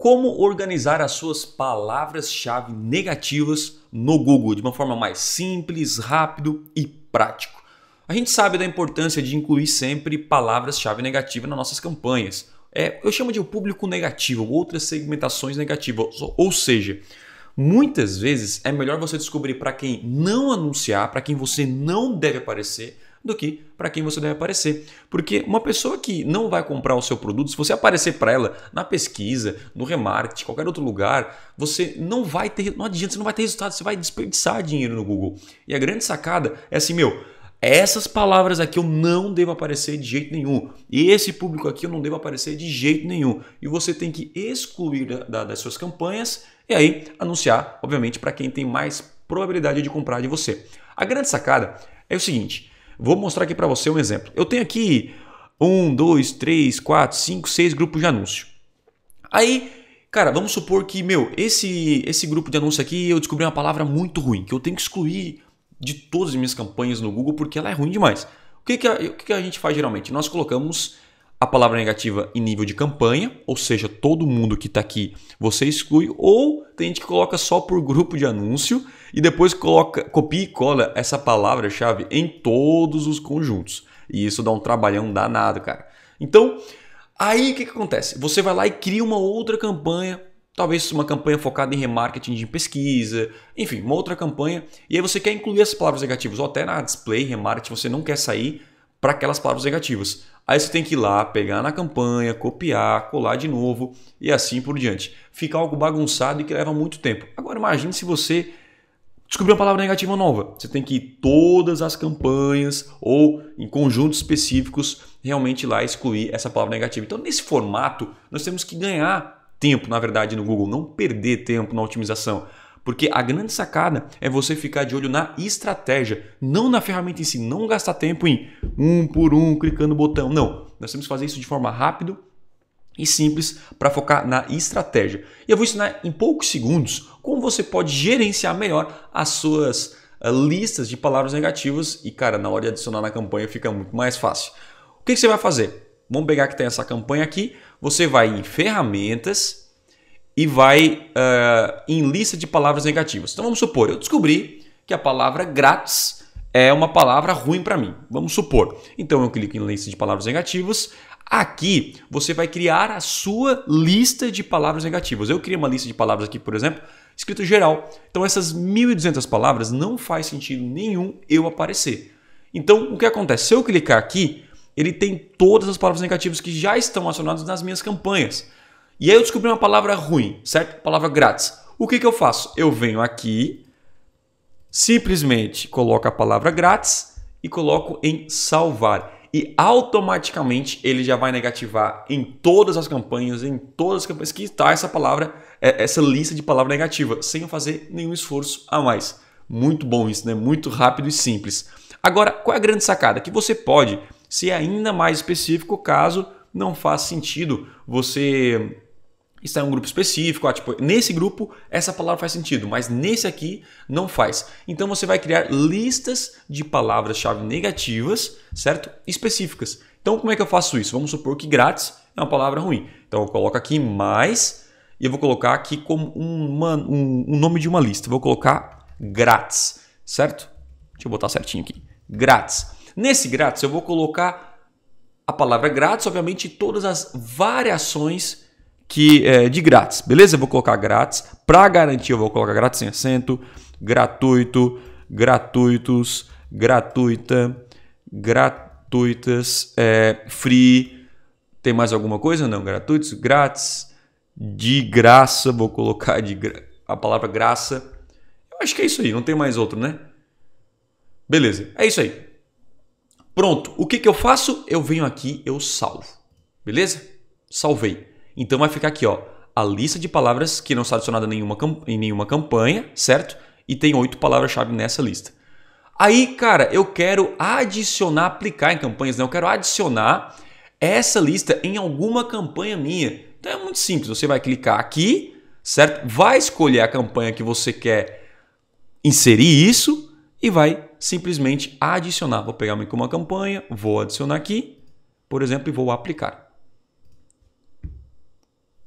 como organizar as suas palavras-chave negativas no Google de uma forma mais simples, rápido e prático. A gente sabe da importância de incluir sempre palavras-chave negativas nas nossas campanhas. É, eu chamo de público negativo, outras segmentações negativas, ou seja, Muitas vezes é melhor você descobrir para quem não anunciar, para quem você não deve aparecer, do que para quem você deve aparecer. Porque uma pessoa que não vai comprar o seu produto, se você aparecer para ela na pesquisa, no remarketing, qualquer outro lugar, você não vai ter, não adianta, você não vai ter resultado, você vai desperdiçar dinheiro no Google. E a grande sacada é assim, meu, essas palavras aqui eu não devo aparecer de jeito nenhum. E esse público aqui eu não devo aparecer de jeito nenhum. E você tem que excluir da, da, das suas campanhas e aí anunciar, obviamente, para quem tem mais probabilidade de comprar de você. A grande sacada é o seguinte: Vou mostrar aqui para você um exemplo. Eu tenho aqui um, dois, três, quatro, cinco, seis grupos de anúncio. Aí, cara, vamos supor que, meu, esse, esse grupo de anúncio aqui eu descobri uma palavra muito ruim, que eu tenho que excluir de todas as minhas campanhas no Google porque ela é ruim demais. O que, que, a, o que, que a gente faz geralmente? Nós colocamos a palavra negativa em nível de campanha, ou seja, todo mundo que está aqui você exclui, ou tem gente que coloca só por grupo de anúncio e depois coloca, copia e cola essa palavra-chave em todos os conjuntos. E isso dá um trabalhão danado, cara. Então, aí o que, que acontece? Você vai lá e cria uma outra campanha talvez uma campanha focada em remarketing de pesquisa, enfim, uma outra campanha, e aí você quer incluir as palavras negativas, ou até na display, remarketing, você não quer sair para aquelas palavras negativas. Aí você tem que ir lá, pegar na campanha, copiar, colar de novo e assim por diante. Fica algo bagunçado e que leva muito tempo. Agora imagine se você descobrir uma palavra negativa nova. Você tem que ir todas as campanhas ou em conjuntos específicos realmente lá excluir essa palavra negativa. Então nesse formato nós temos que ganhar tempo, na verdade, no Google, não perder tempo na otimização. Porque a grande sacada é você ficar de olho na estratégia, não na ferramenta em si, não gastar tempo em um por um clicando no botão. Não, nós temos que fazer isso de forma rápida e simples para focar na estratégia. E eu vou ensinar em poucos segundos como você pode gerenciar melhor as suas eh, listas de palavras negativas e, cara, na hora de adicionar na campanha fica muito mais fácil. O que, que você vai fazer? Vamos pegar que tem essa campanha aqui. Você vai em ferramentas, e vai uh, em lista de palavras negativas. Então vamos supor, eu descobri que a palavra grátis é uma palavra ruim para mim. Vamos supor. Então eu clico em lista de palavras negativas. Aqui você vai criar a sua lista de palavras negativas. Eu criei uma lista de palavras aqui, por exemplo, escrito geral. Então essas 1.200 palavras não faz sentido nenhum eu aparecer. Então o que acontece? Se eu clicar aqui, ele tem todas as palavras negativas que já estão acionadas nas minhas campanhas. E aí eu descobri uma palavra ruim, certo? Palavra grátis. O que, que eu faço? Eu venho aqui, simplesmente coloco a palavra grátis e coloco em salvar. E automaticamente ele já vai negativar em todas as campanhas, em todas as campanhas que está essa palavra, é, essa lista de palavra negativa, sem eu fazer nenhum esforço a mais. Muito bom isso, né? Muito rápido e simples. Agora, qual é a grande sacada? Que você pode ser é ainda mais específico caso não faça sentido você está em é um grupo específico, ah, tipo, nesse grupo essa palavra faz sentido, mas nesse aqui não faz. Então você vai criar listas de palavras-chave negativas, certo? Específicas. Então como é que eu faço isso? Vamos supor que grátis é uma palavra ruim. Então eu coloco aqui mais e eu vou colocar aqui como uma, um, um nome de uma lista. Vou colocar grátis, certo? Deixa eu botar certinho aqui. Grátis. Nesse grátis eu vou colocar a palavra grátis, obviamente todas as variações que é de grátis, beleza? Eu vou colocar grátis. Para garantir, eu vou colocar grátis sem assento, gratuito, gratuitos, gratuita, gratuitas, é, free. Tem mais alguma coisa? Não, gratuitos, grátis, de graça, vou colocar de gra... a palavra graça. Eu acho que é isso aí, não tem mais outro, né? Beleza, é isso aí. Pronto, o que, que eu faço? Eu venho aqui, eu salvo, beleza? Salvei. Então vai ficar aqui, ó, a lista de palavras que não está adicionada em nenhuma, em nenhuma campanha, certo? E tem oito palavras-chave nessa lista. Aí, cara, eu quero adicionar, aplicar em campanhas, né? Eu quero adicionar essa lista em alguma campanha minha. Então é muito simples, você vai clicar aqui, certo? Vai escolher a campanha que você quer inserir isso e vai simplesmente adicionar. Vou pegar uma campanha, vou adicionar aqui, por exemplo, e vou aplicar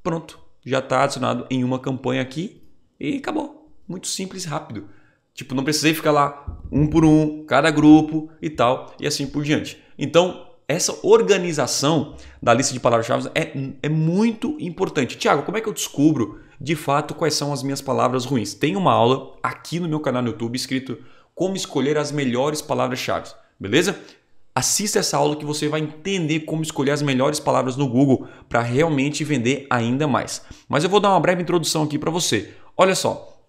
pronto, já está adicionado em uma campanha aqui e acabou. Muito simples e rápido. Tipo, não precisei ficar lá um por um, cada grupo e tal, e assim por diante. Então, essa organização da lista de palavras-chave é, é muito importante. Tiago, como é que eu descubro de fato quais são as minhas palavras ruins? Tem uma aula aqui no meu canal no YouTube escrito Como Escolher as Melhores Palavras-Chave, beleza? Assista essa aula que você vai entender como escolher as melhores palavras no Google para realmente vender ainda mais. Mas eu vou dar uma breve introdução aqui para você. Olha só,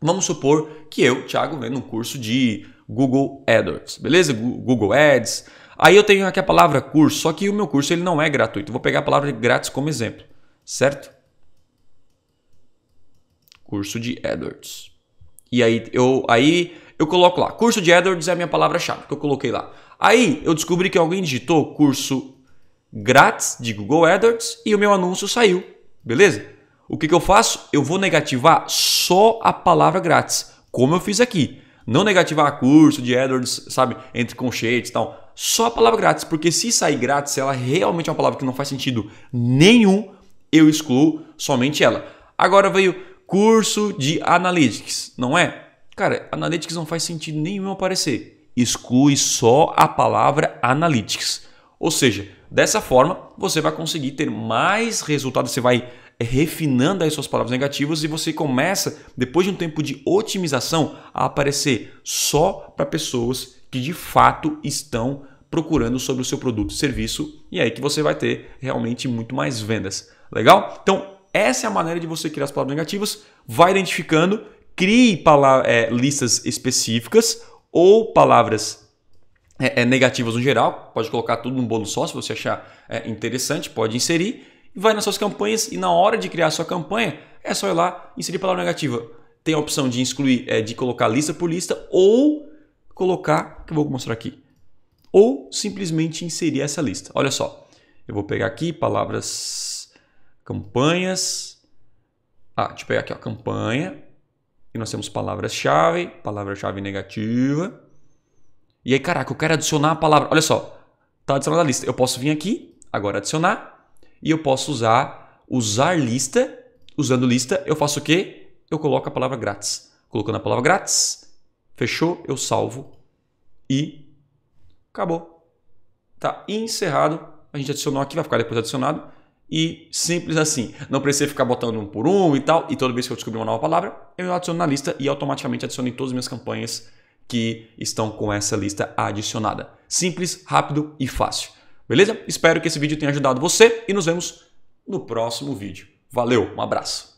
vamos supor que eu, Thiago, vendo um curso de Google AdWords, beleza? Google Ads. Aí eu tenho aqui a palavra curso, só que o meu curso ele não é gratuito. vou pegar a palavra grátis como exemplo, certo? Curso de AdWords. E aí eu aí eu coloco lá, curso de AdWords é a minha palavra-chave que eu coloquei lá. Aí eu descobri que alguém digitou curso grátis de Google AdWords e o meu anúncio saiu, beleza? O que, que eu faço? Eu vou negativar só a palavra grátis, como eu fiz aqui. Não negativar curso de AdWords, sabe, entre conchetes e tal. Só a palavra grátis, porque se sair grátis, ela realmente é uma palavra que não faz sentido nenhum, eu excluo somente ela. Agora veio curso de analytics, não é? Cara, Analytics não faz sentido nenhum aparecer. Exclui só a palavra Analytics. Ou seja, dessa forma você vai conseguir ter mais resultados, você vai refinando as suas palavras negativas e você começa, depois de um tempo de otimização, a aparecer só para pessoas que de fato estão procurando sobre o seu produto, serviço, e é aí que você vai ter realmente muito mais vendas. Legal? Então, essa é a maneira de você criar as palavras negativas, vai identificando crie é, listas específicas ou palavras é, é, negativas no geral, pode colocar tudo num bolo só, se você achar é, interessante, pode inserir, e vai nas suas campanhas e na hora de criar a sua campanha, é só ir lá inserir palavra negativa. Tem a opção de excluir, é, de colocar lista por lista ou colocar, que eu vou mostrar aqui, ou simplesmente inserir essa lista. Olha só, eu vou pegar aqui palavras, campanhas, ah, deixa eu pegar aqui a campanha, e nós temos palavras-chave, palavra-chave negativa. E aí, caraca, eu quero adicionar a palavra. Olha só, tá adicionada a lista. Eu posso vir aqui, agora adicionar. E eu posso usar usar lista. Usando lista, eu faço o quê? Eu coloco a palavra grátis. Colocando a palavra grátis, fechou, eu salvo e acabou. Tá encerrado. A gente adicionou aqui, vai ficar depois adicionado e simples assim. Não precisa ficar botando um por um e tal. E toda vez que eu descobri uma nova palavra, eu adiciono na lista e automaticamente adiciono em todas as minhas campanhas que estão com essa lista adicionada. Simples, rápido e fácil. Beleza? Espero que esse vídeo tenha ajudado você e nos vemos no próximo vídeo. Valeu, um abraço.